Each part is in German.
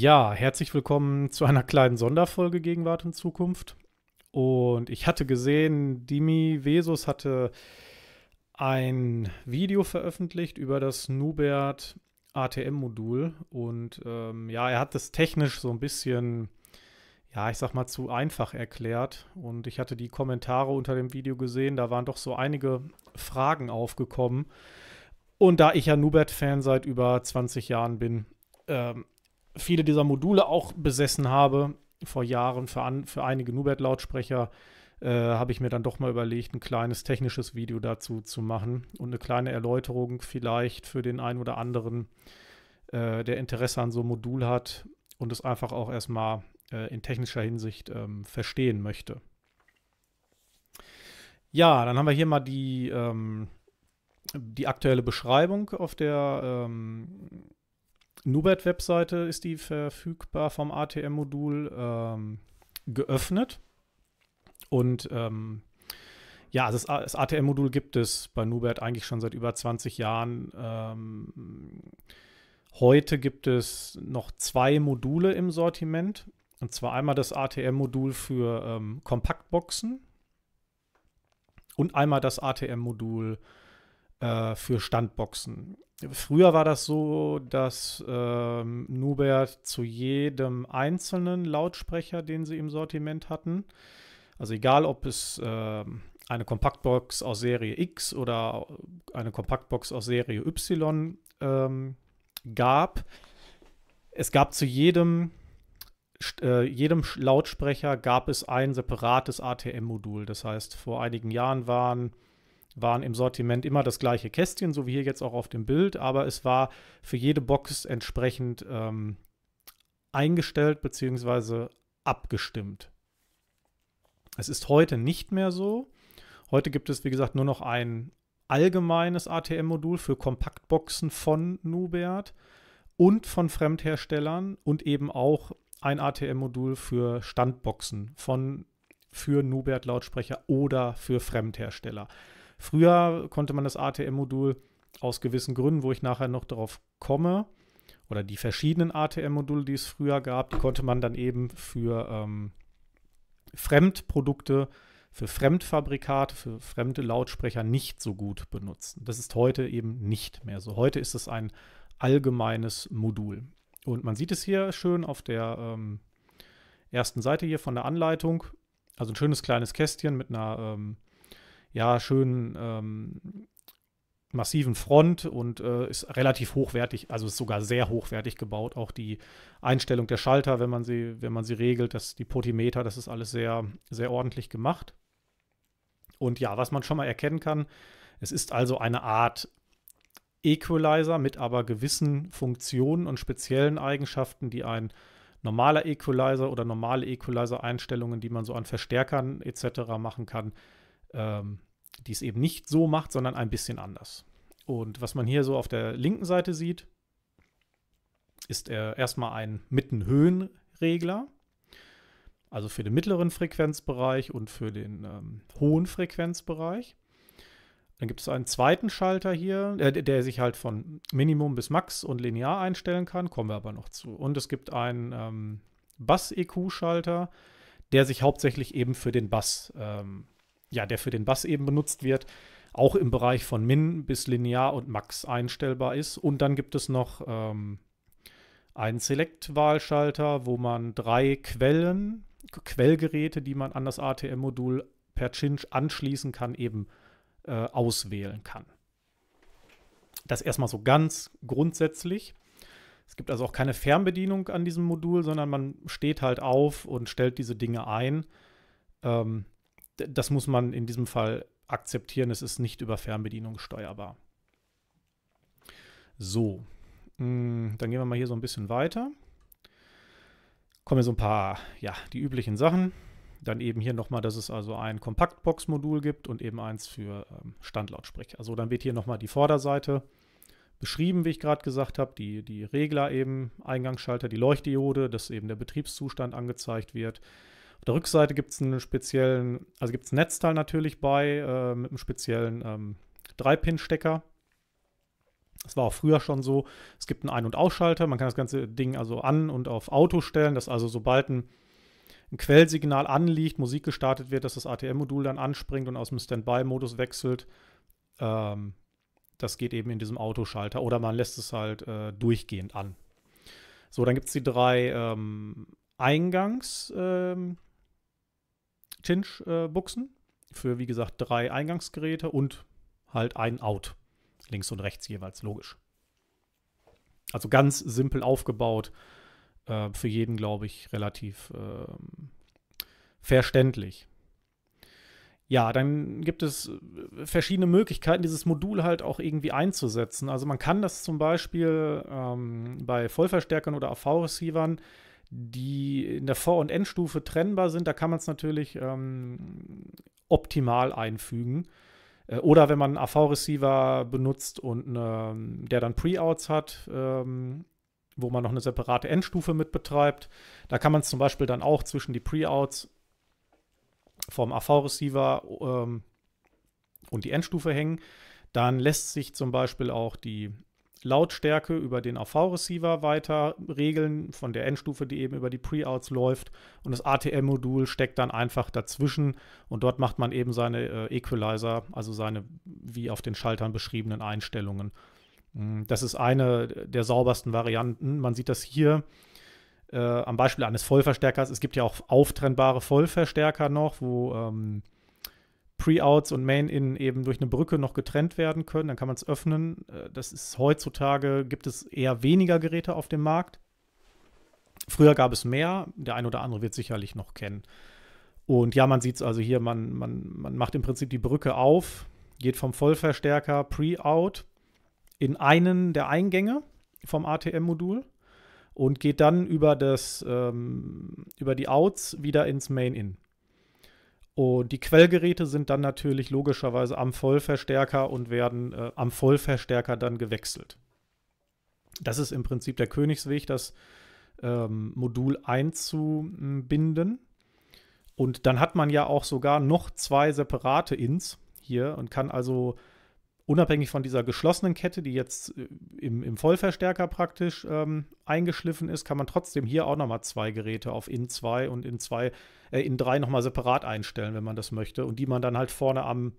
Ja, herzlich willkommen zu einer kleinen Sonderfolge Gegenwart und Zukunft. Und ich hatte gesehen, Dimi Vesus hatte ein Video veröffentlicht über das Nubert ATM-Modul. Und ähm, ja, er hat das technisch so ein bisschen, ja, ich sag mal, zu einfach erklärt. Und ich hatte die Kommentare unter dem Video gesehen, da waren doch so einige Fragen aufgekommen. Und da ich ja Nubert-Fan seit über 20 Jahren bin, ähm, viele dieser Module auch besessen habe, vor Jahren für, an, für einige Nubert-Lautsprecher, äh, habe ich mir dann doch mal überlegt, ein kleines technisches Video dazu zu machen und eine kleine Erläuterung vielleicht für den einen oder anderen, äh, der Interesse an so einem Modul hat und es einfach auch erstmal äh, in technischer Hinsicht ähm, verstehen möchte. Ja, dann haben wir hier mal die, ähm, die aktuelle Beschreibung auf der ähm, Nubert-Webseite ist die verfügbar vom ATM-Modul ähm, geöffnet. Und ähm, ja, das, das ATM-Modul gibt es bei Nubert eigentlich schon seit über 20 Jahren. Ähm, heute gibt es noch zwei Module im Sortiment. Und zwar einmal das ATM-Modul für ähm, Kompaktboxen und einmal das ATM-Modul äh, für Standboxen. Früher war das so, dass ähm, Nubert zu jedem einzelnen Lautsprecher, den sie im Sortiment hatten, also egal ob es äh, eine Kompaktbox aus Serie X oder eine Kompaktbox aus Serie Y ähm, gab, es gab zu jedem, äh, jedem Lautsprecher gab es ein separates ATM-Modul. Das heißt, vor einigen Jahren waren waren im Sortiment immer das gleiche Kästchen, so wie hier jetzt auch auf dem Bild, aber es war für jede Box entsprechend ähm, eingestellt bzw. abgestimmt. Es ist heute nicht mehr so. Heute gibt es, wie gesagt, nur noch ein allgemeines ATM-Modul für Kompaktboxen von Nubert und von Fremdherstellern und eben auch ein ATM-Modul für Standboxen von für Nubert-Lautsprecher oder für Fremdhersteller. Früher konnte man das ATM-Modul aus gewissen Gründen, wo ich nachher noch darauf komme, oder die verschiedenen ATM-Module, die es früher gab, die konnte man dann eben für ähm, Fremdprodukte, für Fremdfabrikate, für fremde Lautsprecher nicht so gut benutzen. Das ist heute eben nicht mehr so. Heute ist es ein allgemeines Modul. Und man sieht es hier schön auf der ähm, ersten Seite hier von der Anleitung. Also ein schönes kleines Kästchen mit einer ähm, ja, schönen ähm, massiven Front und äh, ist relativ hochwertig, also ist sogar sehr hochwertig gebaut. Auch die Einstellung der Schalter, wenn man sie, wenn man sie regelt, dass die Potimeter, das ist alles sehr, sehr ordentlich gemacht. Und ja, was man schon mal erkennen kann, es ist also eine Art Equalizer mit aber gewissen Funktionen und speziellen Eigenschaften, die ein normaler Equalizer oder normale Equalizer-Einstellungen, die man so an Verstärkern etc. machen kann, ähm, die es eben nicht so macht, sondern ein bisschen anders. Und was man hier so auf der linken Seite sieht, ist äh, erstmal ein Mittenhöhenregler, also für den mittleren Frequenzbereich und für den ähm, hohen Frequenzbereich. Dann gibt es einen zweiten Schalter hier, äh, der sich halt von Minimum bis Max und linear einstellen kann, kommen wir aber noch zu. Und es gibt einen ähm, Bass-EQ-Schalter, der sich hauptsächlich eben für den Bass ähm, ja, der für den Bass eben benutzt wird, auch im Bereich von Min bis Linear und Max einstellbar ist. Und dann gibt es noch ähm, einen Select-Wahlschalter, wo man drei Quellen, Quellgeräte, die man an das ATM-Modul per Cinch anschließen kann, eben äh, auswählen kann. Das erstmal so ganz grundsätzlich. Es gibt also auch keine Fernbedienung an diesem Modul, sondern man steht halt auf und stellt diese Dinge ein. Ähm, das muss man in diesem Fall akzeptieren. Es ist nicht über Fernbedienung steuerbar. So, mm, dann gehen wir mal hier so ein bisschen weiter. Kommen hier so ein paar, ja, die üblichen Sachen. Dann eben hier nochmal, dass es also ein Kompaktbox-Modul gibt und eben eins für ähm, Standlautsprecher. Also dann wird hier nochmal die Vorderseite beschrieben, wie ich gerade gesagt habe, die, die Regler eben, Eingangsschalter, die Leuchtdiode, dass eben der Betriebszustand angezeigt wird, auf der Rückseite gibt es einen speziellen, also gibt es ein Netzteil natürlich bei, äh, mit einem speziellen ähm, 3-Pin-Stecker. Das war auch früher schon so. Es gibt einen Ein- und Ausschalter. Man kann das ganze Ding also an und auf Auto stellen, dass also sobald ein, ein Quellsignal anliegt, Musik gestartet wird, dass das ATM-Modul dann anspringt und aus dem Standby-Modus wechselt. Ähm, das geht eben in diesem Autoschalter oder man lässt es halt äh, durchgehend an. So, dann gibt es die drei ähm, Eingangs. Ähm, chinch buchsen für, wie gesagt, drei Eingangsgeräte und halt ein Out. Links und rechts jeweils, logisch. Also ganz simpel aufgebaut. Äh, für jeden, glaube ich, relativ äh, verständlich. Ja, dann gibt es äh, verschiedene Möglichkeiten, dieses Modul halt auch irgendwie einzusetzen. Also man kann das zum Beispiel ähm, bei Vollverstärkern oder AV-Receivern die in der Vor- und Endstufe trennbar sind. Da kann man es natürlich ähm, optimal einfügen. Äh, oder wenn man einen AV-Receiver benutzt und eine, der dann Pre-Outs hat, ähm, wo man noch eine separate Endstufe mit betreibt, da kann man es zum Beispiel dann auch zwischen die Pre-Outs vom AV-Receiver ähm, und die Endstufe hängen. Dann lässt sich zum Beispiel auch die Lautstärke über den AV-Receiver weiter regeln, von der Endstufe, die eben über die Pre-Outs läuft. Und das ATM-Modul steckt dann einfach dazwischen und dort macht man eben seine äh, Equalizer, also seine wie auf den Schaltern beschriebenen Einstellungen. Hm, das ist eine der saubersten Varianten. Man sieht das hier äh, am Beispiel eines Vollverstärkers. Es gibt ja auch auftrennbare Vollverstärker noch, wo ähm, Pre-Outs und Main-In eben durch eine Brücke noch getrennt werden können. Dann kann man es öffnen. Äh, das ist heutzutage, gibt es eher weniger Geräte auf dem Markt. Früher gab es mehr. Der ein oder andere wird sicherlich noch kennen. Und ja, man sieht es also hier, man, man, man macht im Prinzip die Brücke auf, geht vom Vollverstärker Pre-Out in einen der Eingänge vom ATM-Modul und geht dann über, das, ähm, über die Outs wieder ins Main-In. Und die Quellgeräte sind dann natürlich logischerweise am Vollverstärker und werden äh, am Vollverstärker dann gewechselt. Das ist im Prinzip der Königsweg, das ähm, Modul einzubinden. Und dann hat man ja auch sogar noch zwei separate Ins hier und kann also unabhängig von dieser geschlossenen Kette, die jetzt äh, im, im Vollverstärker praktisch ähm, eingeschliffen ist, kann man trotzdem hier auch nochmal zwei Geräte auf in 2 und in 2, äh, in 3 nochmal separat einstellen, wenn man das möchte. Und die man dann halt vorne am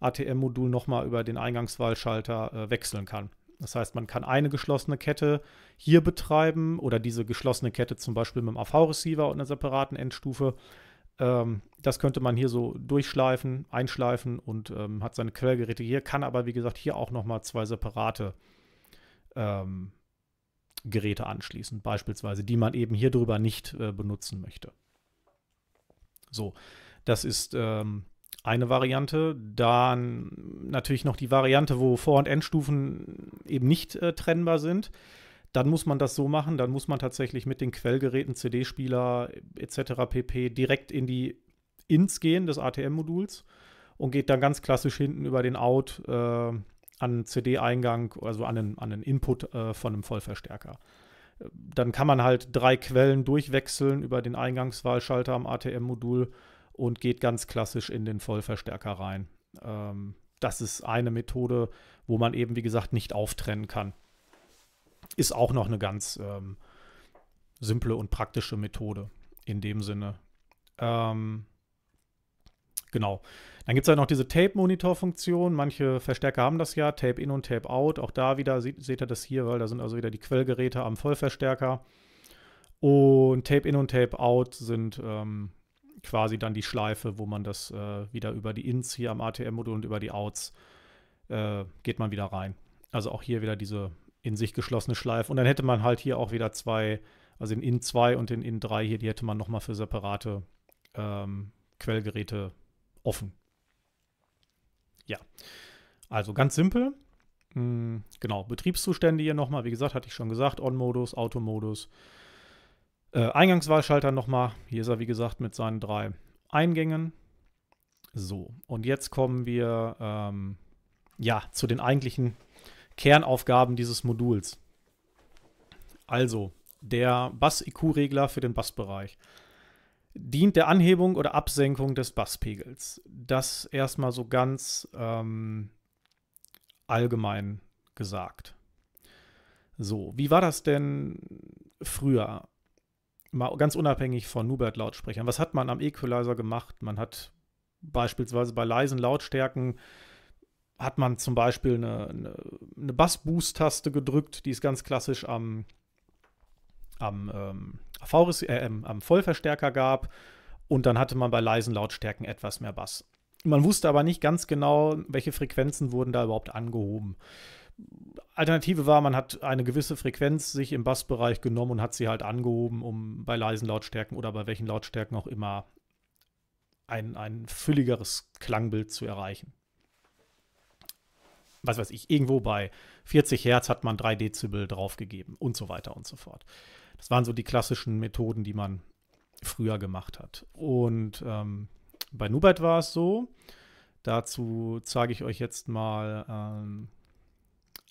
ATM-Modul nochmal über den Eingangswahlschalter äh, wechseln kann. Das heißt, man kann eine geschlossene Kette hier betreiben oder diese geschlossene Kette zum Beispiel mit einem AV-Receiver und einer separaten Endstufe ähm, das könnte man hier so durchschleifen, einschleifen und ähm, hat seine Quellgeräte hier, kann aber wie gesagt hier auch nochmal zwei separate ähm, Geräte anschließen, beispielsweise, die man eben hier drüber nicht äh, benutzen möchte. So, das ist ähm, eine Variante. Dann natürlich noch die Variante, wo Vor- und Endstufen eben nicht äh, trennbar sind dann muss man das so machen, dann muss man tatsächlich mit den Quellgeräten, CD-Spieler äh, etc. pp. direkt in die Ins gehen des ATM-Moduls und geht dann ganz klassisch hinten über den Out äh, an CD-Eingang, also an den, an den Input äh, von einem Vollverstärker. Dann kann man halt drei Quellen durchwechseln über den Eingangswahlschalter am ATM-Modul und geht ganz klassisch in den Vollverstärker rein. Ähm, das ist eine Methode, wo man eben, wie gesagt, nicht auftrennen kann ist auch noch eine ganz ähm, simple und praktische Methode in dem Sinne. Ähm, genau. Dann gibt es halt noch diese Tape-Monitor-Funktion. Manche Verstärker haben das ja, Tape-In und Tape-Out. Auch da wieder seht, seht ihr das hier, weil da sind also wieder die Quellgeräte am Vollverstärker. Und Tape-In und Tape-Out sind ähm, quasi dann die Schleife, wo man das äh, wieder über die Ins hier am ATM-Modul und über die Outs äh, geht man wieder rein. Also auch hier wieder diese in sich geschlossene Schleife. Und dann hätte man halt hier auch wieder zwei, also den IN 2 und den IN 3 hier, die hätte man nochmal für separate ähm, Quellgeräte offen. Ja, also ganz simpel. Hm, genau, Betriebszustände hier nochmal, wie gesagt, hatte ich schon gesagt, On-Modus, Auto-Modus. Äh, Eingangswahlschalter nochmal, hier ist er wie gesagt mit seinen drei Eingängen. So, und jetzt kommen wir ähm, ja, zu den eigentlichen Kernaufgaben dieses Moduls. Also, der Bass-IQ-Regler für den Bassbereich dient der Anhebung oder Absenkung des Basspegels. Das erstmal so ganz ähm, allgemein gesagt. So, wie war das denn früher? Mal ganz unabhängig von Nubert-Lautsprechern. Was hat man am Equalizer gemacht? Man hat beispielsweise bei leisen Lautstärken hat man zum Beispiel eine, eine, eine Bass-Boost-Taste gedrückt, die ist ganz klassisch am, am, ähm, äh, ähm, am Vollverstärker gab. Und dann hatte man bei leisen Lautstärken etwas mehr Bass. Man wusste aber nicht ganz genau, welche Frequenzen wurden da überhaupt angehoben. Alternative war, man hat eine gewisse Frequenz sich im Bassbereich genommen und hat sie halt angehoben, um bei leisen Lautstärken oder bei welchen Lautstärken auch immer ein, ein fülligeres Klangbild zu erreichen was weiß ich, irgendwo bei 40 Hertz hat man 3 Dezibel draufgegeben und so weiter und so fort. Das waren so die klassischen Methoden, die man früher gemacht hat. Und ähm, bei Nubert war es so, dazu zeige ich euch jetzt mal ähm,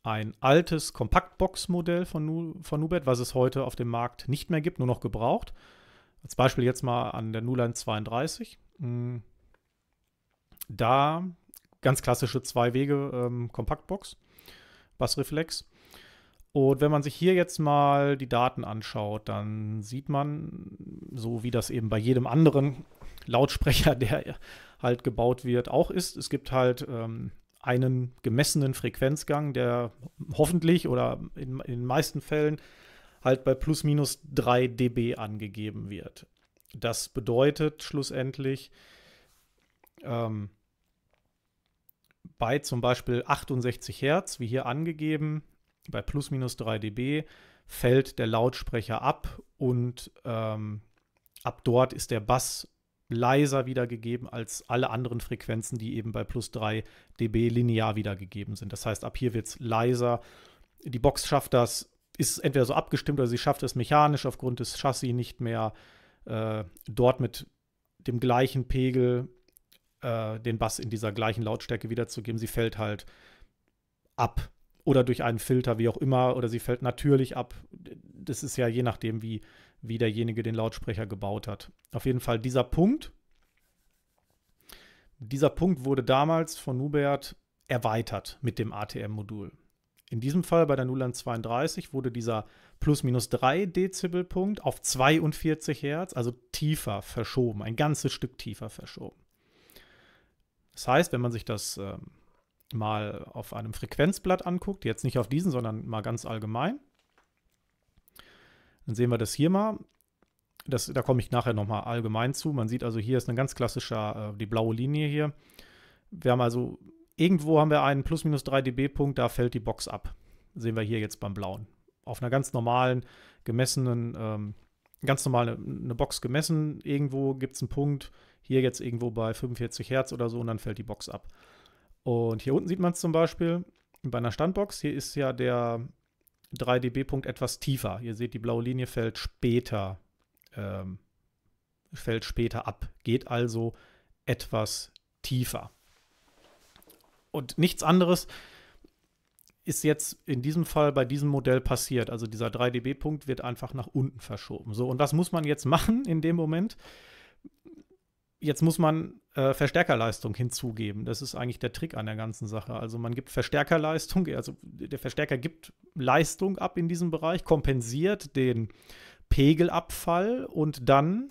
ein altes Kompaktbox-Modell von, nu von Nubert, was es heute auf dem Markt nicht mehr gibt, nur noch gebraucht. Als Beispiel jetzt mal an der Nuland 32. Hm. Da ganz klassische zwei Wege ähm, Kompaktbox, Bassreflex. Und wenn man sich hier jetzt mal die Daten anschaut, dann sieht man, so wie das eben bei jedem anderen Lautsprecher, der halt gebaut wird, auch ist, es gibt halt ähm, einen gemessenen Frequenzgang, der hoffentlich oder in, in den meisten Fällen halt bei plus minus 3 dB angegeben wird. Das bedeutet schlussendlich, ähm, bei zum Beispiel 68 Hertz, wie hier angegeben, bei plus minus 3 dB, fällt der Lautsprecher ab und ähm, ab dort ist der Bass leiser wiedergegeben als alle anderen Frequenzen, die eben bei plus 3 dB linear wiedergegeben sind. Das heißt, ab hier wird es leiser. Die Box schafft das, ist entweder so abgestimmt oder sie schafft es mechanisch aufgrund des Chassis nicht mehr äh, dort mit dem gleichen Pegel äh, den Bass in dieser gleichen Lautstärke wiederzugeben. Sie fällt halt ab oder durch einen Filter, wie auch immer, oder sie fällt natürlich ab. Das ist ja je nachdem, wie, wie derjenige den Lautsprecher gebaut hat. Auf jeden Fall dieser Punkt. Dieser Punkt wurde damals von Nubert erweitert mit dem ATM-Modul. In diesem Fall bei der Nuland 32 wurde dieser plus minus 3 Dezibel-Punkt auf 42 Hertz, also tiefer verschoben, ein ganzes Stück tiefer verschoben. Das heißt, wenn man sich das äh, mal auf einem Frequenzblatt anguckt, jetzt nicht auf diesen, sondern mal ganz allgemein, dann sehen wir das hier mal. Das, da komme ich nachher nochmal allgemein zu. Man sieht also, hier ist eine ganz klassische, äh, die blaue Linie hier. Wir haben also, irgendwo haben wir einen plus minus 3 dB-Punkt, da fällt die Box ab. Sehen wir hier jetzt beim blauen. Auf einer ganz normalen, gemessenen ähm, ganz normal eine, eine Box gemessen. Irgendwo gibt es einen Punkt, hier jetzt irgendwo bei 45 Hertz oder so und dann fällt die Box ab. Und hier unten sieht man es zum Beispiel bei einer Standbox. Hier ist ja der 3 dB-Punkt etwas tiefer. Ihr seht, die blaue Linie fällt später, ähm, fällt später ab, geht also etwas tiefer. Und nichts anderes ist jetzt in diesem Fall bei diesem Modell passiert. Also dieser 3 dB-Punkt wird einfach nach unten verschoben. So, und was muss man jetzt machen in dem Moment? Jetzt muss man äh, Verstärkerleistung hinzugeben. Das ist eigentlich der Trick an der ganzen Sache. Also man gibt Verstärkerleistung, also der Verstärker gibt Leistung ab in diesem Bereich, kompensiert den Pegelabfall und dann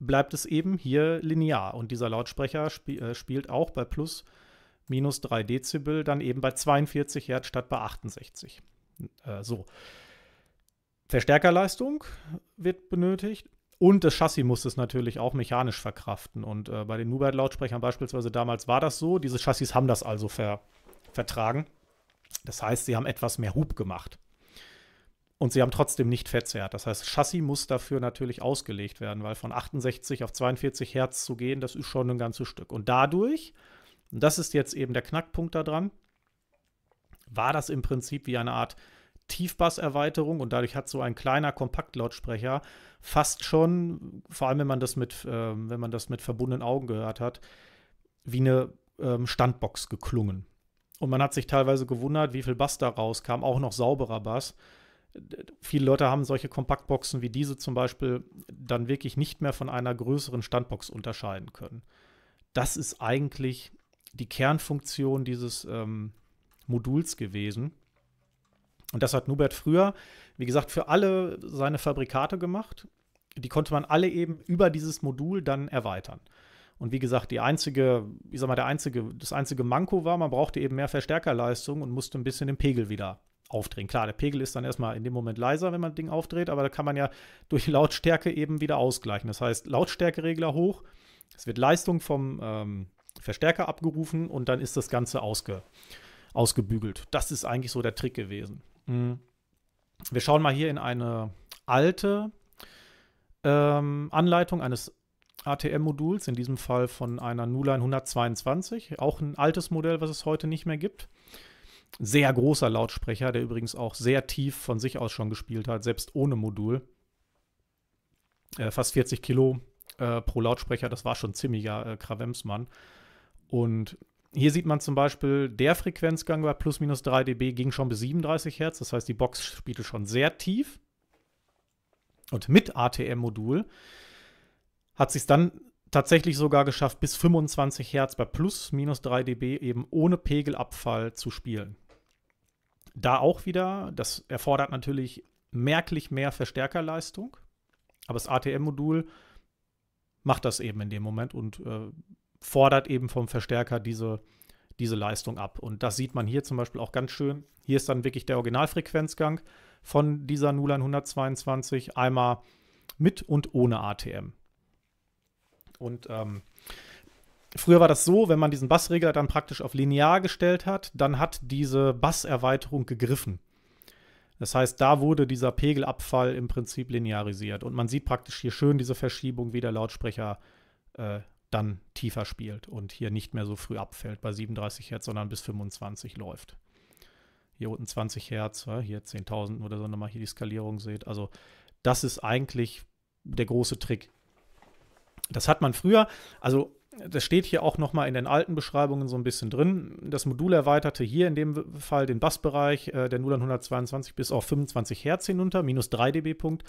bleibt es eben hier linear. Und dieser Lautsprecher sp äh, spielt auch bei plus minus 3 Dezibel dann eben bei 42 Hertz statt bei 68. Äh, so. Verstärkerleistung wird benötigt. Und das Chassis muss es natürlich auch mechanisch verkraften. Und äh, bei den Nubert-Lautsprechern beispielsweise damals war das so. Diese Chassis haben das also ver vertragen. Das heißt, sie haben etwas mehr Hub gemacht. Und sie haben trotzdem nicht verzerrt. Das heißt, Chassis muss dafür natürlich ausgelegt werden, weil von 68 auf 42 Hertz zu gehen, das ist schon ein ganzes Stück. Und dadurch und das ist jetzt eben der Knackpunkt da dran. war das im Prinzip wie eine Art Tiefbasserweiterung und dadurch hat so ein kleiner Kompaktlautsprecher fast schon, vor allem wenn man das mit, äh, wenn man das mit verbundenen Augen gehört hat, wie eine ähm, Standbox geklungen. Und man hat sich teilweise gewundert, wie viel Bass da rauskam, auch noch sauberer Bass. Viele Leute haben solche Kompaktboxen wie diese zum Beispiel dann wirklich nicht mehr von einer größeren Standbox unterscheiden können. Das ist eigentlich die Kernfunktion dieses ähm, Moduls gewesen. Und das hat Nubert früher, wie gesagt, für alle seine Fabrikate gemacht. Die konnte man alle eben über dieses Modul dann erweitern. Und wie gesagt, die einzige, ich sag mal, der einzige, das einzige Manko war, man brauchte eben mehr Verstärkerleistung und musste ein bisschen den Pegel wieder aufdrehen. Klar, der Pegel ist dann erstmal in dem Moment leiser, wenn man das Ding aufdreht, aber da kann man ja durch Lautstärke eben wieder ausgleichen. Das heißt, Lautstärkeregler hoch, es wird Leistung vom, ähm, Verstärker abgerufen und dann ist das Ganze ausge, ausgebügelt. Das ist eigentlich so der Trick gewesen. Mhm. Wir schauen mal hier in eine alte ähm, Anleitung eines ATM-Moduls, in diesem Fall von einer Nuline 122, auch ein altes Modell, was es heute nicht mehr gibt. Sehr großer Lautsprecher, der übrigens auch sehr tief von sich aus schon gespielt hat, selbst ohne Modul. Äh, fast 40 Kilo äh, pro Lautsprecher, das war schon ziemlicher äh, Krawemsmann. Und hier sieht man zum Beispiel, der Frequenzgang bei plus minus 3 dB ging schon bis 37 Hertz. Das heißt, die Box spielte schon sehr tief. Und mit ATM-Modul hat sich dann tatsächlich sogar geschafft, bis 25 Hertz bei plus minus 3 dB eben ohne Pegelabfall zu spielen. Da auch wieder, das erfordert natürlich merklich mehr Verstärkerleistung, aber das ATM-Modul macht das eben in dem Moment und äh, fordert eben vom Verstärker diese, diese Leistung ab. Und das sieht man hier zum Beispiel auch ganz schön. Hier ist dann wirklich der Originalfrequenzgang von dieser Nulan 122 einmal mit und ohne ATM. Und ähm, früher war das so, wenn man diesen Bassregler dann praktisch auf linear gestellt hat, dann hat diese Basserweiterung gegriffen. Das heißt, da wurde dieser Pegelabfall im Prinzip linearisiert. Und man sieht praktisch hier schön diese Verschiebung, wie der Lautsprecher äh, dann tiefer spielt und hier nicht mehr so früh abfällt bei 37 Hertz, sondern bis 25 läuft. Hier unten 20 Hertz, hier 10.000 oder so, nochmal hier die Skalierung seht. Also das ist eigentlich der große Trick. Das hat man früher, also das steht hier auch nochmal in den alten Beschreibungen so ein bisschen drin. Das Modul erweiterte hier in dem Fall den Bassbereich äh, der Nulan 122 bis auf 25 Hertz hinunter, minus 3 dB-Punkt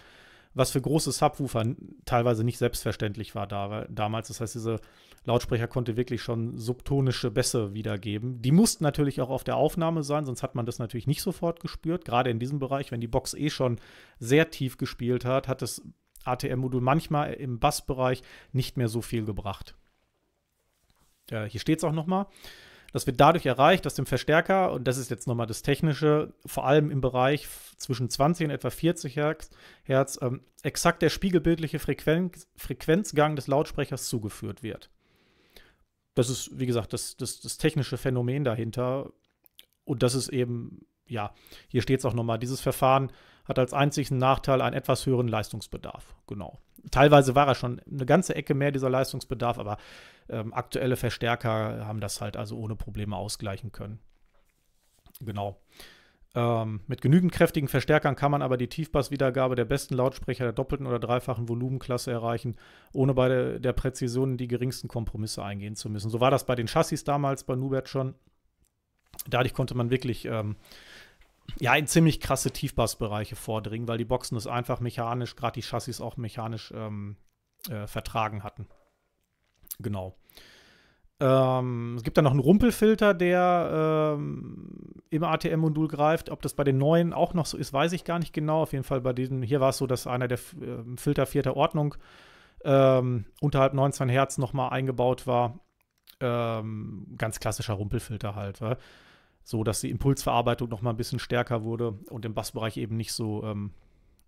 was für große Subwoofer teilweise nicht selbstverständlich war da, weil damals. Das heißt, diese Lautsprecher konnte wirklich schon subtonische Bässe wiedergeben. Die mussten natürlich auch auf der Aufnahme sein, sonst hat man das natürlich nicht sofort gespürt. Gerade in diesem Bereich, wenn die Box eh schon sehr tief gespielt hat, hat das ATM-Modul manchmal im Bassbereich nicht mehr so viel gebracht. Ja, hier steht es auch nochmal. mal das wird dadurch erreicht, dass dem Verstärker, und das ist jetzt nochmal das Technische, vor allem im Bereich zwischen 20 und etwa 40 Hertz, Hertz ähm, exakt der spiegelbildliche Frequenz, Frequenzgang des Lautsprechers zugeführt wird. Das ist, wie gesagt, das, das, das technische Phänomen dahinter. Und das ist eben, ja, hier steht es auch nochmal, dieses Verfahren hat als einzigen Nachteil einen etwas höheren Leistungsbedarf. Genau. Teilweise war er schon eine ganze Ecke mehr dieser Leistungsbedarf, aber ähm, aktuelle Verstärker haben das halt also ohne Probleme ausgleichen können. Genau. Ähm, mit genügend kräftigen Verstärkern kann man aber die Tiefbasswiedergabe der besten Lautsprecher der doppelten oder dreifachen Volumenklasse erreichen, ohne bei der, der Präzision die geringsten Kompromisse eingehen zu müssen. So war das bei den Chassis damals bei Nubert schon. Dadurch konnte man wirklich ähm, ja, in ziemlich krasse Tiefbassbereiche vordringen, weil die Boxen das einfach mechanisch, gerade die Chassis auch mechanisch ähm, äh, vertragen hatten. Genau. Ähm, es gibt dann noch einen Rumpelfilter, der ähm, im ATM-Modul greift. Ob das bei den neuen auch noch so ist, weiß ich gar nicht genau. Auf jeden Fall bei diesen, hier war es so, dass einer der äh, Filter vierter Ordnung ähm, unterhalb 19 Hertz nochmal eingebaut war. Ähm, ganz klassischer Rumpelfilter halt. Wa? So, dass die Impulsverarbeitung nochmal ein bisschen stärker wurde und im Bassbereich eben nicht so, ähm,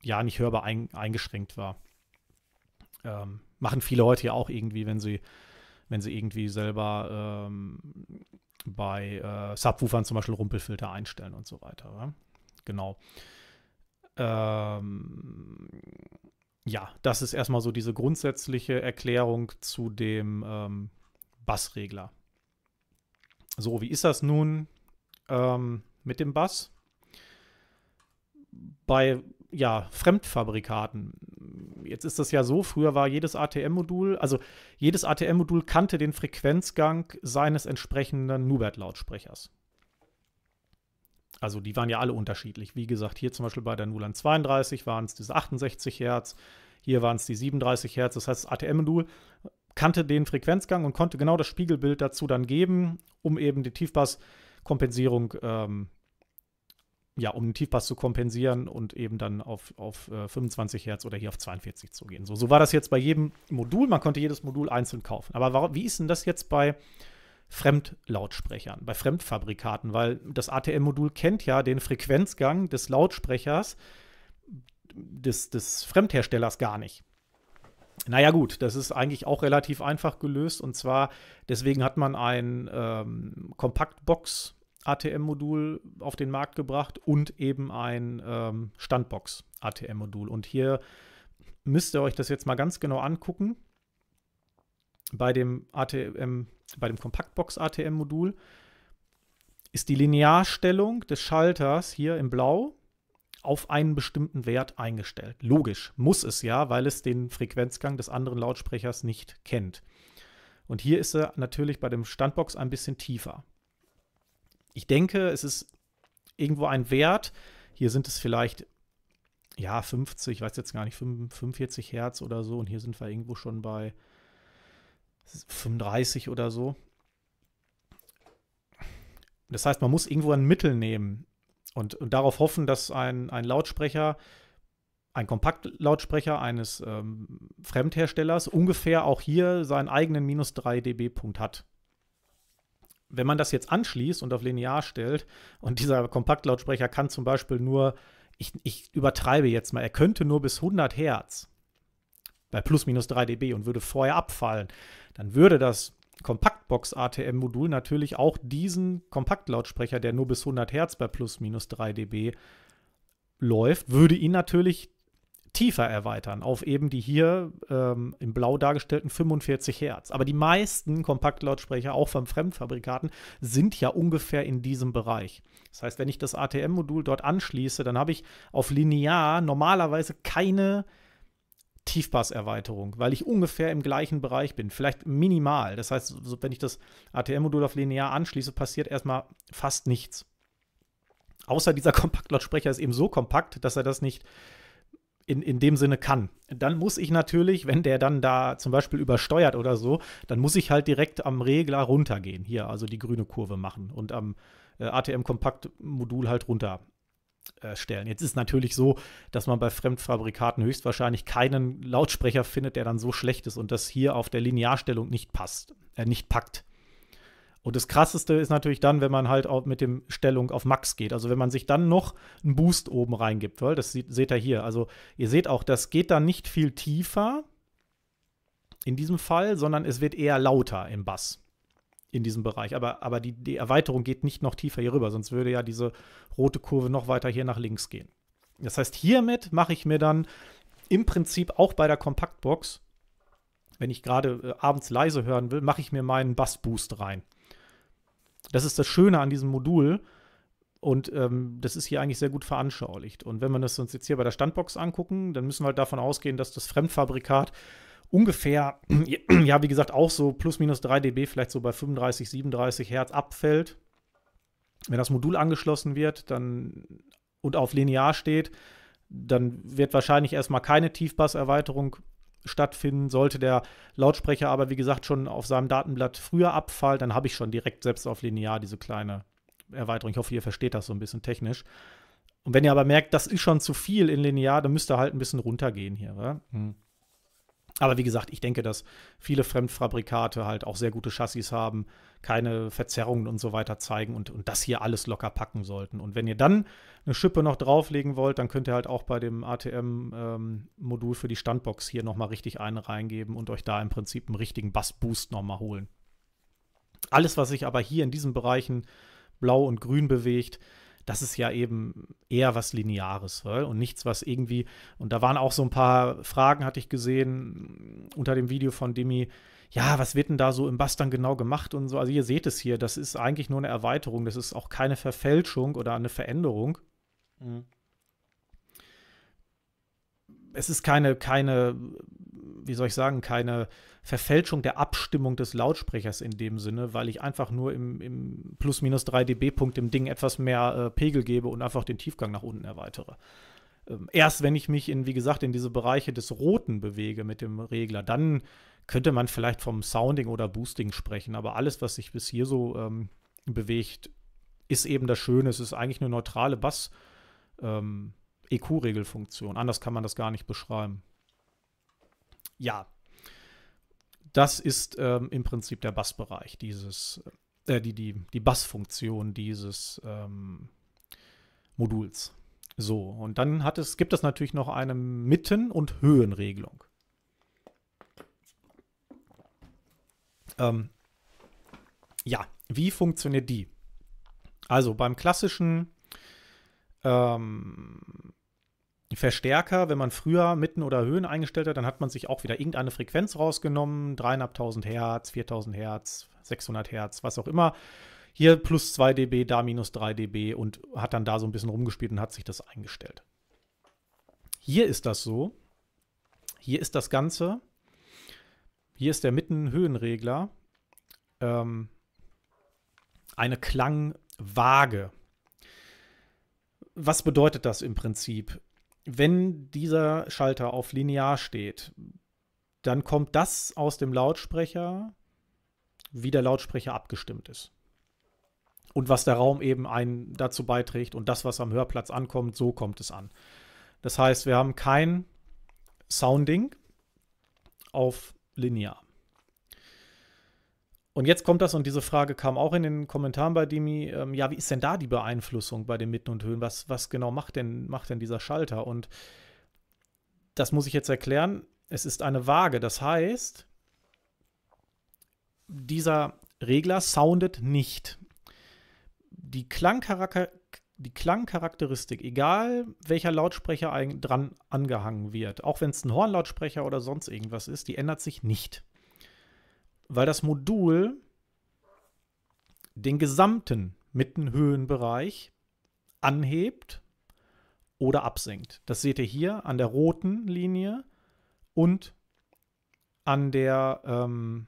ja, nicht hörbar ein eingeschränkt war. Ähm, machen viele heute ja auch irgendwie, wenn sie, wenn sie irgendwie selber ähm, bei äh, Subwoofern zum Beispiel Rumpelfilter einstellen und so weiter. Oder? Genau. Ähm, ja, das ist erstmal so diese grundsätzliche Erklärung zu dem ähm, Bassregler. So, wie ist das nun ähm, mit dem Bass? Bei ja, Fremdfabrikaten. Jetzt ist das ja so, früher war jedes ATM-Modul, also jedes ATM-Modul kannte den Frequenzgang seines entsprechenden Nubert-Lautsprechers. Also die waren ja alle unterschiedlich. Wie gesagt, hier zum Beispiel bei der Nulan 32 waren es diese 68 Hertz, hier waren es die 37 Hertz. Das heißt, das ATM-Modul kannte den Frequenzgang und konnte genau das Spiegelbild dazu dann geben, um eben die Tiefbasskompensierung ähm, ja, um den Tiefpass zu kompensieren und eben dann auf, auf 25 äh, Hertz oder hier auf 42 zu gehen. So, so war das jetzt bei jedem Modul. Man konnte jedes Modul einzeln kaufen. Aber warum, wie ist denn das jetzt bei Fremdlautsprechern, bei Fremdfabrikaten? Weil das ATM-Modul kennt ja den Frequenzgang des Lautsprechers des, des Fremdherstellers gar nicht. Naja gut, das ist eigentlich auch relativ einfach gelöst und zwar deswegen hat man ein ähm, Kompaktbox ATM-Modul auf den Markt gebracht und eben ein ähm, Standbox-ATM-Modul. Und hier müsst ihr euch das jetzt mal ganz genau angucken. Bei dem ATM, bei dem Kompaktbox-ATM-Modul ist die Linearstellung des Schalters hier im Blau auf einen bestimmten Wert eingestellt. Logisch, muss es ja, weil es den Frequenzgang des anderen Lautsprechers nicht kennt. Und hier ist er natürlich bei dem Standbox ein bisschen tiefer ich denke, es ist irgendwo ein Wert. Hier sind es vielleicht, ja, 50, ich weiß jetzt gar nicht, 45 Hertz oder so. Und hier sind wir irgendwo schon bei 35 oder so. Das heißt, man muss irgendwo ein Mittel nehmen und, und darauf hoffen, dass ein, ein Lautsprecher, ein Kompaktlautsprecher eines ähm, Fremdherstellers ungefähr auch hier seinen eigenen minus 3 dB-Punkt hat wenn man das jetzt anschließt und auf linear stellt und dieser Kompaktlautsprecher kann zum Beispiel nur, ich, ich übertreibe jetzt mal, er könnte nur bis 100 Hertz bei plus minus 3 dB und würde vorher abfallen, dann würde das Kompaktbox ATM-Modul natürlich auch diesen Kompaktlautsprecher, der nur bis 100 Hertz bei plus minus 3 dB läuft, würde ihn natürlich tiefer erweitern, auf eben die hier ähm, im Blau dargestellten 45 Hertz. Aber die meisten Kompaktlautsprecher, auch von Fremdfabrikaten, sind ja ungefähr in diesem Bereich. Das heißt, wenn ich das ATM-Modul dort anschließe, dann habe ich auf linear normalerweise keine Tiefpasserweiterung, weil ich ungefähr im gleichen Bereich bin, vielleicht minimal. Das heißt, wenn ich das ATM-Modul auf linear anschließe, passiert erstmal fast nichts. Außer dieser Kompaktlautsprecher ist eben so kompakt, dass er das nicht in, in dem Sinne kann. Dann muss ich natürlich, wenn der dann da zum Beispiel übersteuert oder so, dann muss ich halt direkt am Regler runtergehen. Hier, also die grüne Kurve machen und am äh, ATM-Kompakt-Modul halt runter äh, stellen. Jetzt ist natürlich so, dass man bei Fremdfabrikaten höchstwahrscheinlich keinen Lautsprecher findet, der dann so schlecht ist und das hier auf der Linearstellung nicht passt, äh, nicht packt. Und das krasseste ist natürlich dann, wenn man halt auch mit dem Stellung auf Max geht. Also wenn man sich dann noch einen Boost oben reingibt, weil das sieht, seht ihr hier. Also ihr seht auch, das geht dann nicht viel tiefer in diesem Fall, sondern es wird eher lauter im Bass in diesem Bereich. Aber, aber die, die Erweiterung geht nicht noch tiefer hier rüber, sonst würde ja diese rote Kurve noch weiter hier nach links gehen. Das heißt, hiermit mache ich mir dann im Prinzip auch bei der Kompaktbox, wenn ich gerade äh, abends leise hören will, mache ich mir meinen Bassboost rein. Das ist das Schöne an diesem Modul. Und ähm, das ist hier eigentlich sehr gut veranschaulicht. Und wenn wir das uns jetzt hier bei der Standbox angucken, dann müssen wir halt davon ausgehen, dass das Fremdfabrikat ungefähr, ja, wie gesagt, auch so plus minus 3 dB, vielleicht so bei 35, 37 Hertz abfällt. Wenn das Modul angeschlossen wird dann, und auf linear steht, dann wird wahrscheinlich erstmal keine Tiefbasserweiterung stattfinden. Sollte der Lautsprecher aber, wie gesagt, schon auf seinem Datenblatt früher abfallen, dann habe ich schon direkt selbst auf linear diese kleine Erweiterung. Ich hoffe, ihr versteht das so ein bisschen technisch. Und wenn ihr aber merkt, das ist schon zu viel in linear, dann müsst ihr halt ein bisschen runtergehen hier. Hm. Aber wie gesagt, ich denke, dass viele Fremdfabrikate halt auch sehr gute Chassis haben, keine Verzerrungen und so weiter zeigen und, und das hier alles locker packen sollten. Und wenn ihr dann eine Schippe noch drauflegen wollt, dann könnt ihr halt auch bei dem ATM-Modul ähm, für die Standbox hier nochmal richtig eine reingeben und euch da im Prinzip einen richtigen Bass-Boost nochmal holen. Alles, was sich aber hier in diesen Bereichen blau und grün bewegt, das ist ja eben eher was Lineares oder? und nichts, was irgendwie, und da waren auch so ein paar Fragen, hatte ich gesehen, unter dem Video von Demi, ja, was wird denn da so im Bass dann genau gemacht und so. Also ihr seht es hier, das ist eigentlich nur eine Erweiterung, das ist auch keine Verfälschung oder eine Veränderung. Mhm. Es ist keine, keine, wie soll ich sagen, keine Verfälschung der Abstimmung des Lautsprechers in dem Sinne, weil ich einfach nur im, im plus minus 3 dB-Punkt dem Ding etwas mehr äh, Pegel gebe und einfach den Tiefgang nach unten erweitere. Ähm, erst wenn ich mich in, wie gesagt, in diese Bereiche des Roten bewege mit dem Regler, dann könnte man vielleicht vom Sounding oder Boosting sprechen, aber alles, was sich bis hier so ähm, bewegt, ist eben das Schöne. Es ist eigentlich eine neutrale Bass- ähm, EQ-Regelfunktion. Anders kann man das gar nicht beschreiben. Ja, das ist ähm, im Prinzip der Bassbereich, dieses, äh, die, die, die Bassfunktion dieses ähm, Moduls. So, und dann hat es, gibt es natürlich noch eine Mitten- und Höhenregelung. Ähm, ja, wie funktioniert die? Also beim klassischen ähm, Verstärker, wenn man früher Mitten oder Höhen eingestellt hat, dann hat man sich auch wieder irgendeine Frequenz rausgenommen, 3.500 Hertz, 4.000 Hertz, 600 Hertz, was auch immer. Hier plus 2 dB, da minus 3 dB und hat dann da so ein bisschen rumgespielt und hat sich das eingestellt. Hier ist das so. Hier ist das Ganze. Hier ist der Mitten-Höhenregler. Ähm, eine Klangwaage. Was bedeutet das im Prinzip? wenn dieser Schalter auf linear steht, dann kommt das aus dem Lautsprecher, wie der Lautsprecher abgestimmt ist. Und was der Raum eben ein dazu beiträgt und das, was am Hörplatz ankommt, so kommt es an. Das heißt, wir haben kein Sounding auf linear. Und jetzt kommt das, und diese Frage kam auch in den Kommentaren bei Demi, ähm, ja, wie ist denn da die Beeinflussung bei den Mitten und Höhen? Was, was genau macht denn, macht denn dieser Schalter? Und das muss ich jetzt erklären. Es ist eine Waage. Das heißt, dieser Regler soundet nicht. Die, die Klangcharakteristik, egal welcher Lautsprecher dran angehangen wird, auch wenn es ein Hornlautsprecher oder sonst irgendwas ist, die ändert sich nicht weil das Modul den gesamten Mittenhöhenbereich anhebt oder absenkt. Das seht ihr hier an der roten Linie und an der ähm,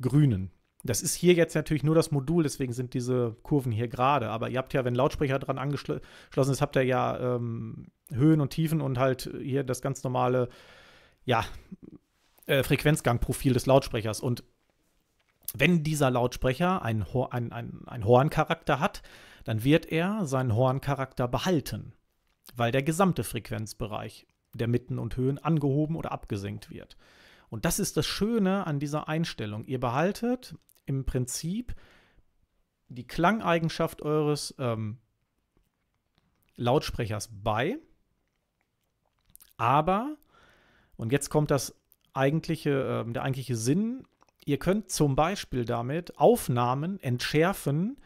grünen. Das ist hier jetzt natürlich nur das Modul, deswegen sind diese Kurven hier gerade. Aber ihr habt ja, wenn Lautsprecher dran angeschlossen ist, habt ihr ja ähm, Höhen und Tiefen und halt hier das ganz normale, ja, äh, Frequenzgangprofil des Lautsprechers. Und wenn dieser Lautsprecher einen, Ho ein, ein, ein Horncharakter hat, dann wird er seinen Horncharakter behalten, weil der gesamte Frequenzbereich der Mitten und Höhen angehoben oder abgesenkt wird. Und das ist das Schöne an dieser Einstellung. Ihr behaltet im Prinzip die Klangeigenschaft eures ähm, Lautsprechers bei, aber, und jetzt kommt das eigentliche, äh, der eigentliche Sinn. Ihr könnt zum Beispiel damit Aufnahmen entschärfen,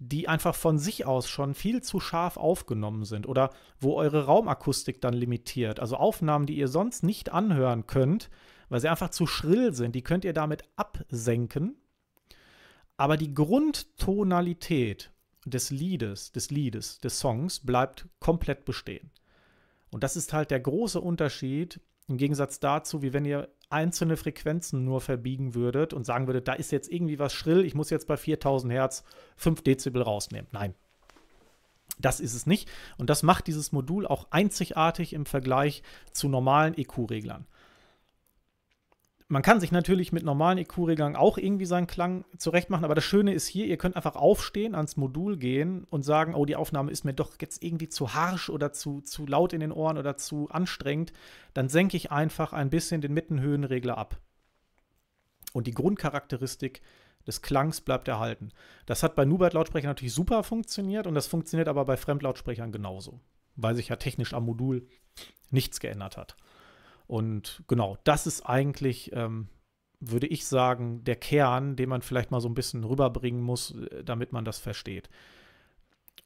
die einfach von sich aus schon viel zu scharf aufgenommen sind oder wo eure Raumakustik dann limitiert. Also Aufnahmen, die ihr sonst nicht anhören könnt, weil sie einfach zu schrill sind, die könnt ihr damit absenken. Aber die Grundtonalität des Liedes, des Liedes, des Songs bleibt komplett bestehen. Und das ist halt der große Unterschied im Gegensatz dazu, wie wenn ihr einzelne Frequenzen nur verbiegen würdet und sagen würdet, da ist jetzt irgendwie was schrill, ich muss jetzt bei 4000 Hertz 5 Dezibel rausnehmen. Nein, das ist es nicht. Und das macht dieses Modul auch einzigartig im Vergleich zu normalen EQ-Reglern. Man kann sich natürlich mit normalen EQ-Regeln auch irgendwie seinen Klang zurechtmachen, aber das Schöne ist hier, ihr könnt einfach aufstehen, ans Modul gehen und sagen, oh, die Aufnahme ist mir doch jetzt irgendwie zu harsch oder zu, zu laut in den Ohren oder zu anstrengend. Dann senke ich einfach ein bisschen den Mittenhöhenregler ab. Und die Grundcharakteristik des Klangs bleibt erhalten. Das hat bei Nubert-Lautsprechern natürlich super funktioniert und das funktioniert aber bei Fremdlautsprechern genauso, weil sich ja technisch am Modul nichts geändert hat. Und genau, das ist eigentlich, ähm, würde ich sagen, der Kern, den man vielleicht mal so ein bisschen rüberbringen muss, äh, damit man das versteht.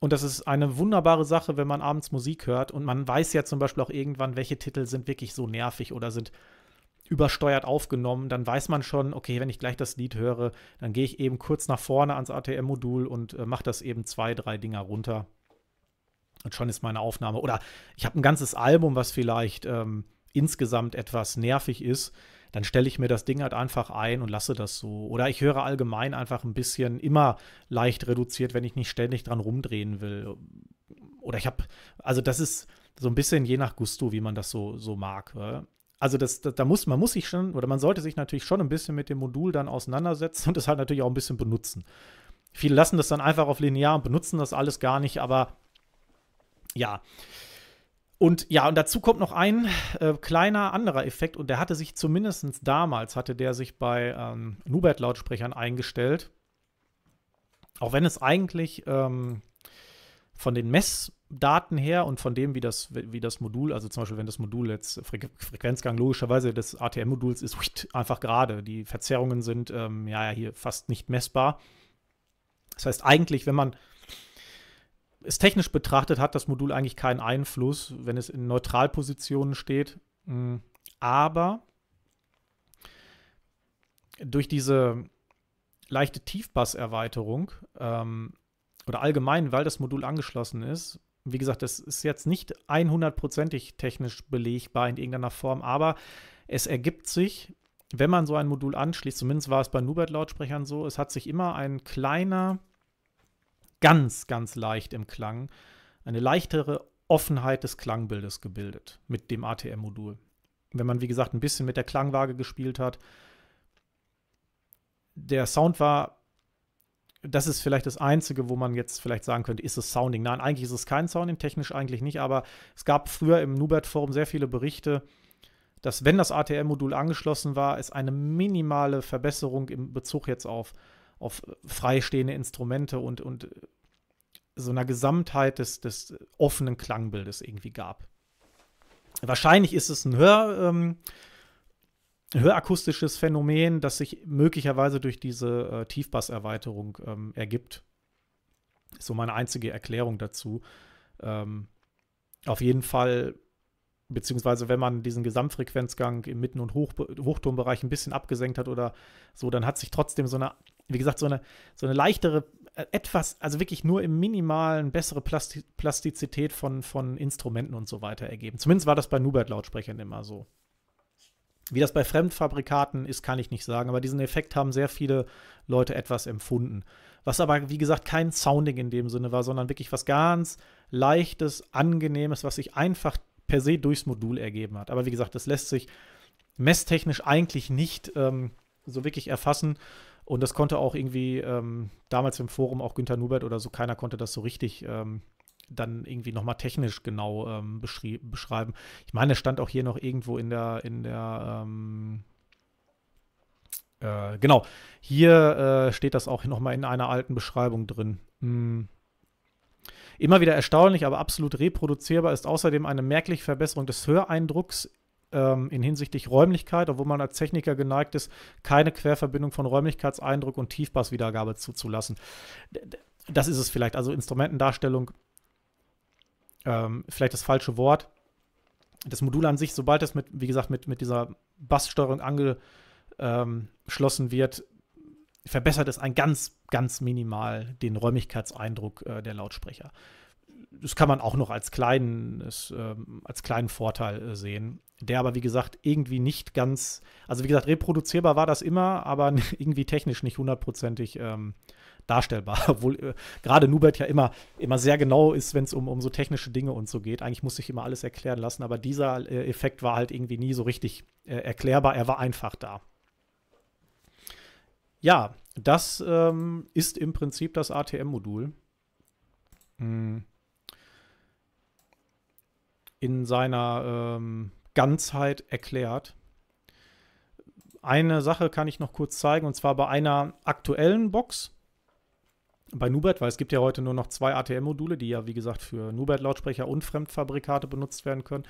Und das ist eine wunderbare Sache, wenn man abends Musik hört und man weiß ja zum Beispiel auch irgendwann, welche Titel sind wirklich so nervig oder sind übersteuert aufgenommen, dann weiß man schon, okay, wenn ich gleich das Lied höre, dann gehe ich eben kurz nach vorne ans ATM-Modul und äh, mache das eben zwei, drei Dinger runter. Und schon ist meine Aufnahme. Oder ich habe ein ganzes Album, was vielleicht ähm, insgesamt etwas nervig ist, dann stelle ich mir das Ding halt einfach ein und lasse das so. Oder ich höre allgemein einfach ein bisschen immer leicht reduziert, wenn ich nicht ständig dran rumdrehen will. Oder ich habe, also das ist so ein bisschen je nach Gusto, wie man das so, so mag. Oder? Also das, das, da muss man muss sich schon, oder man sollte sich natürlich schon ein bisschen mit dem Modul dann auseinandersetzen und das halt natürlich auch ein bisschen benutzen. Viele lassen das dann einfach auf linear und benutzen das alles gar nicht, aber ja. Und ja, und dazu kommt noch ein äh, kleiner anderer Effekt, und der hatte sich zumindest damals, hatte der sich bei ähm, Nubert-Lautsprechern eingestellt. Auch wenn es eigentlich ähm, von den Messdaten her und von dem, wie das, wie das Modul, also zum Beispiel, wenn das Modul jetzt Fre Frequenzgang logischerweise des ATM-Moduls ist, einfach gerade. Die Verzerrungen sind ähm, ja hier fast nicht messbar. Das heißt, eigentlich, wenn man ist technisch betrachtet hat das Modul eigentlich keinen Einfluss, wenn es in Neutralpositionen steht. Mm, aber durch diese leichte Tiefbasserweiterung ähm, oder allgemein, weil das Modul angeschlossen ist, wie gesagt, das ist jetzt nicht 100%ig technisch belegbar in irgendeiner Form, aber es ergibt sich, wenn man so ein Modul anschließt, zumindest war es bei Nubert-Lautsprechern so, es hat sich immer ein kleiner ganz, ganz leicht im Klang eine leichtere Offenheit des Klangbildes gebildet mit dem ATM-Modul. Wenn man, wie gesagt, ein bisschen mit der Klangwaage gespielt hat, der Sound war, das ist vielleicht das Einzige, wo man jetzt vielleicht sagen könnte, ist es Sounding? Nein, eigentlich ist es kein Sounding, technisch eigentlich nicht, aber es gab früher im Nubert-Forum sehr viele Berichte, dass wenn das ATM-Modul angeschlossen war, es eine minimale Verbesserung im Bezug jetzt auf auf freistehende Instrumente und, und so einer Gesamtheit des, des offenen Klangbildes irgendwie gab. Wahrscheinlich ist es ein Hör, ähm, hörakustisches Phänomen, das sich möglicherweise durch diese äh, Tiefbasserweiterung ähm, ergibt. Ist so meine einzige Erklärung dazu. Ähm, auf jeden Fall, beziehungsweise wenn man diesen Gesamtfrequenzgang im Mitten- und Hoch Hochtonbereich ein bisschen abgesenkt hat oder so, dann hat sich trotzdem so eine wie gesagt, so eine, so eine leichtere, äh, etwas, also wirklich nur im Minimalen bessere Plastizität von, von Instrumenten und so weiter ergeben. Zumindest war das bei Nubert-Lautsprechern immer so. Wie das bei Fremdfabrikaten ist, kann ich nicht sagen, aber diesen Effekt haben sehr viele Leute etwas empfunden. Was aber, wie gesagt, kein Sounding in dem Sinne war, sondern wirklich was ganz Leichtes, Angenehmes, was sich einfach per se durchs Modul ergeben hat. Aber wie gesagt, das lässt sich messtechnisch eigentlich nicht ähm, so wirklich erfassen. Und das konnte auch irgendwie ähm, damals im Forum auch Günther Nubert oder so, keiner konnte das so richtig ähm, dann irgendwie nochmal technisch genau ähm, beschreiben. Ich meine, es stand auch hier noch irgendwo in der, in der, ähm, äh, genau, hier äh, steht das auch nochmal in einer alten Beschreibung drin. Hm. Immer wieder erstaunlich, aber absolut reproduzierbar ist außerdem eine merkliche Verbesserung des Höreindrucks ähm, in hinsichtlich Räumlichkeit, obwohl man als Techniker geneigt ist, keine Querverbindung von Räumlichkeitseindruck und Tiefbasswiedergabe zuzulassen. Das ist es vielleicht. Also Instrumentendarstellung, ähm, vielleicht das falsche Wort. Das Modul an sich, sobald es mit, wie gesagt, mit, mit dieser Basssteuerung angeschlossen ähm, wird, verbessert es ein ganz, ganz minimal den Räumlichkeitseindruck äh, der Lautsprecher das kann man auch noch als kleinen, ist, ähm, als kleinen Vorteil äh, sehen, der aber wie gesagt irgendwie nicht ganz, also wie gesagt, reproduzierbar war das immer, aber irgendwie technisch nicht hundertprozentig ähm, darstellbar, obwohl äh, gerade Nubert ja immer, immer sehr genau ist, wenn es um, um so technische Dinge und so geht. Eigentlich muss ich immer alles erklären lassen, aber dieser äh, Effekt war halt irgendwie nie so richtig äh, erklärbar, er war einfach da. Ja, das ähm, ist im Prinzip das ATM-Modul. Mhm in seiner ähm, Ganzheit erklärt. Eine Sache kann ich noch kurz zeigen, und zwar bei einer aktuellen Box bei Nubert, weil es gibt ja heute nur noch zwei ATM-Module, die ja, wie gesagt, für Nubert-Lautsprecher und Fremdfabrikate benutzt werden können.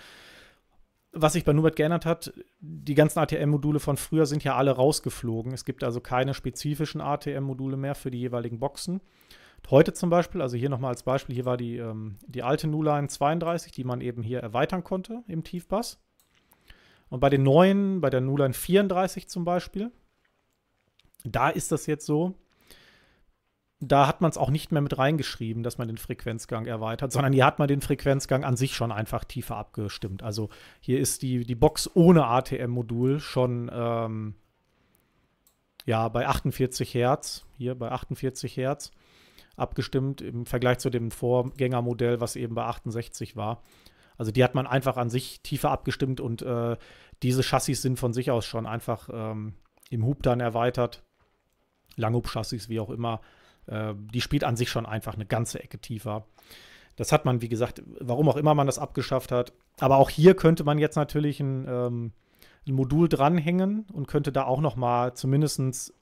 Was sich bei Nubert geändert hat, die ganzen ATM-Module von früher sind ja alle rausgeflogen. Es gibt also keine spezifischen ATM-Module mehr für die jeweiligen Boxen. Heute zum Beispiel, also hier nochmal als Beispiel, hier war die, ähm, die alte Nuline 32, die man eben hier erweitern konnte im Tiefbass. Und bei den neuen, bei der Nuline 34 zum Beispiel, da ist das jetzt so, da hat man es auch nicht mehr mit reingeschrieben, dass man den Frequenzgang erweitert, sondern hier hat man den Frequenzgang an sich schon einfach tiefer abgestimmt. Also hier ist die, die Box ohne ATM-Modul schon ähm, ja, bei 48 Hertz, hier bei 48 Hertz abgestimmt im Vergleich zu dem Vorgängermodell, was eben bei 68 war. Also die hat man einfach an sich tiefer abgestimmt und äh, diese Chassis sind von sich aus schon einfach ähm, im Hub dann erweitert. Langhub-Chassis, wie auch immer. Äh, die spielt an sich schon einfach eine ganze Ecke tiefer. Das hat man, wie gesagt, warum auch immer man das abgeschafft hat. Aber auch hier könnte man jetzt natürlich ein, ähm, ein Modul dranhängen und könnte da auch noch mal zumindest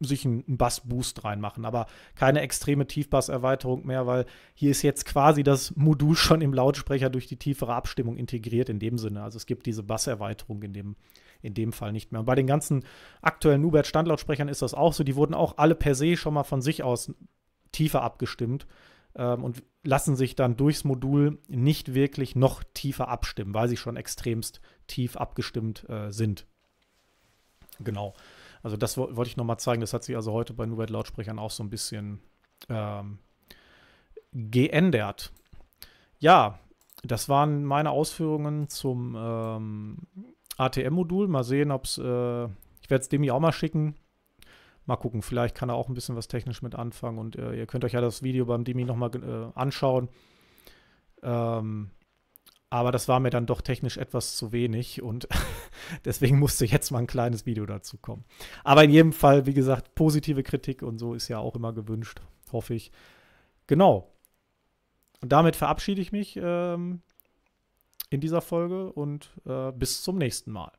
sich einen Bassboost reinmachen, aber keine extreme Tiefbasserweiterung mehr, weil hier ist jetzt quasi das Modul schon im Lautsprecher durch die tiefere Abstimmung integriert in dem Sinne. Also es gibt diese Basserweiterung in dem, in dem Fall nicht mehr. Und bei den ganzen aktuellen Nubert-Standlautsprechern ist das auch so. Die wurden auch alle per se schon mal von sich aus tiefer abgestimmt ähm, und lassen sich dann durchs Modul nicht wirklich noch tiefer abstimmen, weil sie schon extremst tief abgestimmt äh, sind. Genau. Also das wollte ich nochmal zeigen. Das hat sich also heute bei Nubert Lautsprechern auch so ein bisschen ähm, geändert. Ja, das waren meine Ausführungen zum ähm, ATM-Modul. Mal sehen, ob es... Äh, ich werde es Demi auch mal schicken. Mal gucken, vielleicht kann er auch ein bisschen was technisch mit anfangen. Und äh, ihr könnt euch ja das Video beim Demi nochmal äh, anschauen. Ähm, aber das war mir dann doch technisch etwas zu wenig und deswegen musste jetzt mal ein kleines Video dazu kommen. Aber in jedem Fall, wie gesagt, positive Kritik und so ist ja auch immer gewünscht, hoffe ich. Genau. Und damit verabschiede ich mich ähm, in dieser Folge und äh, bis zum nächsten Mal.